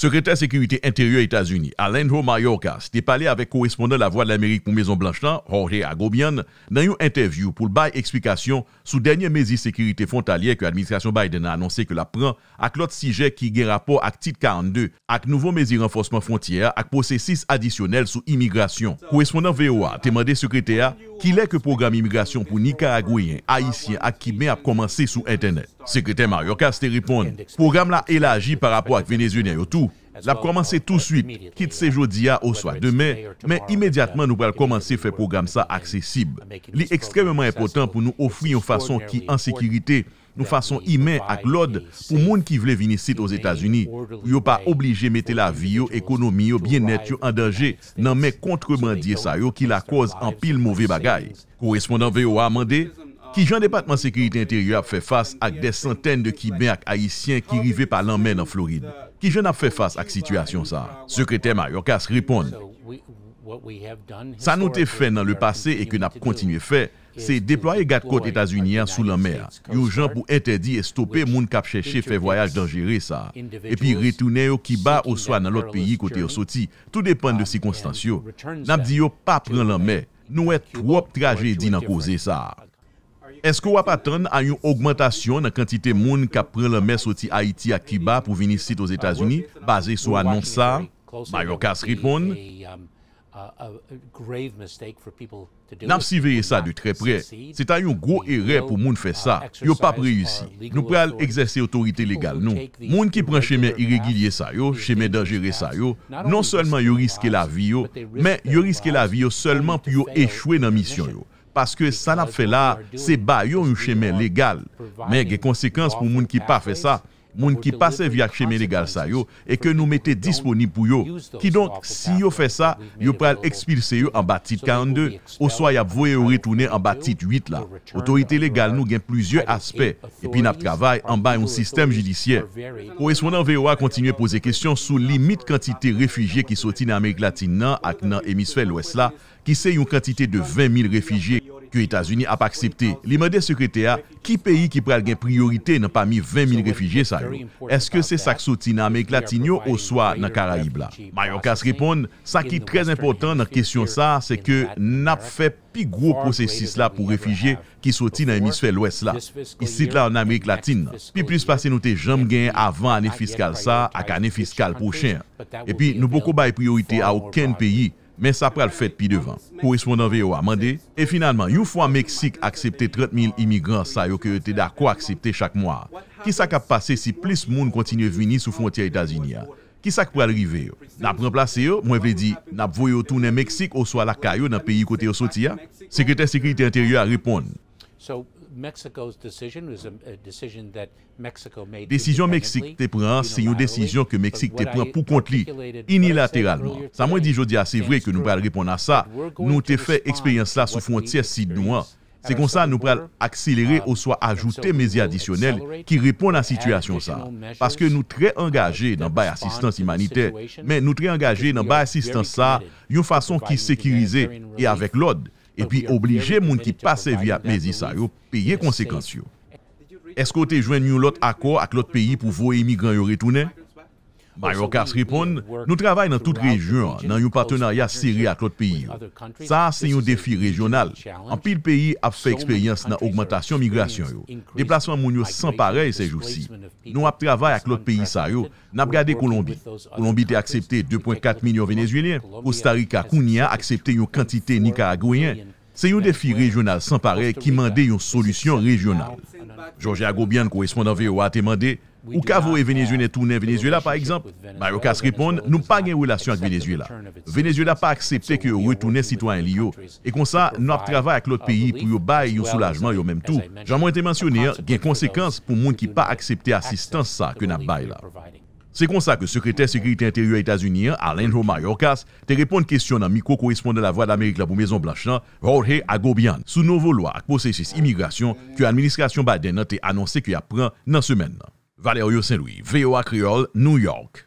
Sekretèr Sekurité Intérieux Etats-Unis, Alain Romayorkas, te pale avek korespondant la Voix de l'Amérique pou Maison Blanchetan, Jorge Agobian, nan yon interview pou l'bay eksplikasyon sou denye mezi sekurité fontalier ke administrasyon Biden anonsè ke la pran ak lot sije ki gen rapor ak Tit 42 ak nouvo mezi renforsman fontyer ak posesis adisyonel sou imigrasyon. Korespondant VOA temande sekretè a kilè ke program imigrasyon pou nikaragoyen, haisyen ak ki men ap komanse sou internet. Sekretèr Mariorkas te ripon, program la elaji par rapport ak venezuelen yo tou La p komanse tou swit, kit se jodi ya ou swa demen, men imediatman nou pral komanse fe program sa aksesib. Li ekstrememan epotan pou nou ofri yon fason ki ansekirite, nou fason imen ak lode pou moun ki vle vini sit os Etasuni. Yo pa oblije mette la vi yo ekonomi yo bien net yo an dange nan men kontreman diye sa yo ki la koz an pil mouve bagay. Korespondan veyo amande? Ki jan Depatman Sekuriti Interior ap fe fase ak de santen de kibè ak Aisyen ki rive pa lanmen an Floride. Ki jan ap fe fase ak situasyon sa. Sekreter Mayorkas reponde. Sa nou te fè nan le pase e ke nap kontinue fè, se deploye Gatcote Etasunian sou lanmen. Yo jan pou entedi e stopè moun kap chèche fè voyaj dangere sa. E pi retounè yo ki ba ou swa nan lot peyi kote yo soti. Tout depèn de si konstansyo. Nap di yo pa pran lanmen. Nou et wop traje di nan koze sa. Esko wap atan an yon augmantasyon nan kantite moun ka pren la mes oti Haiti akiba pou vini sit os Etasuni, baze sou anonsa, Mayorkas ripoun? Namsi veye sa de tre pre, se ta yon gro ere pou moun fe sa, yo pa preyusi. Nou pre al egzese otorite legal nou. Moun ki pren cheme iregilye sa yo, cheme dangere sa yo, non selman yo riske la vi yo, men yo riske la vi yo selman pou yo echwe nan misyon yo. paske san ap fè la, se ba yo yon yon chemè legal. Men, gen konsekans pou moun ki pa fè sa, moun ki pa se vyak chemè legal sa yo, e ke nou metè disponib pou yo, ki donk si yo fè sa, yo pral ekspilse yo an batit 42, ou soy ap voye yo retounen an batit 8 la. Otorite legal nou gen plizye aspe, epi nap travay an bay yon sistem judisye. Po eswondan veyo a kontinye pose kesyon sou limit kantite refujye ki soti nan Amerik Latine nan ak nan emis fè lwes la, i se yon kantite de 20.000 refijye ki yo Etasuni ap aksepte. Li me de sekrete a, ki peyi ki pral gen priorite nan pa mi 20.000 refijye sa yo? Eske se sak soti nan Amerik Latinyo ou swa nan Karaib la? Mayorkas ripon, sa ki trez importan nan kesyon sa, se ke nap fe pi gro prosesis la pou refijye ki soti nan emiswe lwes la. I sit la an Amerik Latinyo. Pi plis pase nou te jom gen avan ane fiskal sa ak ane fiskal pochen. E pi nou boko baye priorite a ou ken peyi men sa pral fèt pi devan. Korespondan ve yo a mande, e finalman, yon fwa Meksik aksepte 30.000 imigrans sa yo ki yo te da kwa aksepte chak mwa. Ki sak ap pase si plis moun kontinye vini sou fontye Etazinia? Ki sak pral rive yo? Nap remplase yo? Mwen ve di, nap voyo toune Meksik ou swa lakay yo nan peyi kote yo soti ya? Sekretèr sekretèr intèrye a repon. Desisyon Meksik te pran, se yon desisyon ke Meksik te pran pou kontli, inilateralman. Sa mwen di jodi a, se vre ke nou pral repon an sa, nou te fe eksperyans la sou fontes si nou an. Se kon sa, nou pral akselere ou so ajoute mezi adisyonel ki repon an sityasyon sa. Paske nou tre angaje nan bay asistans imanite, men nou tre angaje nan bay asistans sa yon fason ki sekirize e avek lod. epi oblije moun ki pase via bezisa yo, peye konsekans yo. Esko te jwen nou lot akor ak lot peyi pou voye imigran yo retounen? Mayorkas ripon, nou travay nan tout rejyon nan yon partenaryat siri ak lot peyi yo. Sa, se yon defi rejyonal. An pil peyi ap fe eksperyans nan augmentation migrasyon yo. Deplasman moun yo san parey se jou si. Nou ap travay ak lot peyi sa yo, nan ap gade Kolombi. Kolombi te aksepte 2.4 milyon venezuelen, Kostarika koun ya aksepte yon kantite nikaragoyen, Se yon defi rejyonal san pare ki mande yon solusyon rejyonal. Jorge Agobian korespondan ve yo a temande, ou ka vou e Venezuelan toune Venezuela pa ekzamp? Marokas riponde, nou pa gen relasyon ak Venezuela. Venezuela pa aksepte ke ou toune sitwany li yo, e konsa nou ap travay ak lot peyi pou yo bay yon soulajman yon menm tou. Jan mwen te mensyoner gen konsekans pou moun ki pa aksepte asistans sa ke nan bay la. Se kon sa ke sekretèr sekretèr intèry ou Etats-Unis, Alain Romayorkas, te reponde kèsyon nan miko koresponde la Voix d'Amérique la Boumézon Blanchant, Rorhe Agobian, sou nouvo lwa ak posèchis imigrasyon ki anministrasyon badè nan te anonsè ki apren nan semen nan. Valerio Saint-Louis, VOA Creole, New York.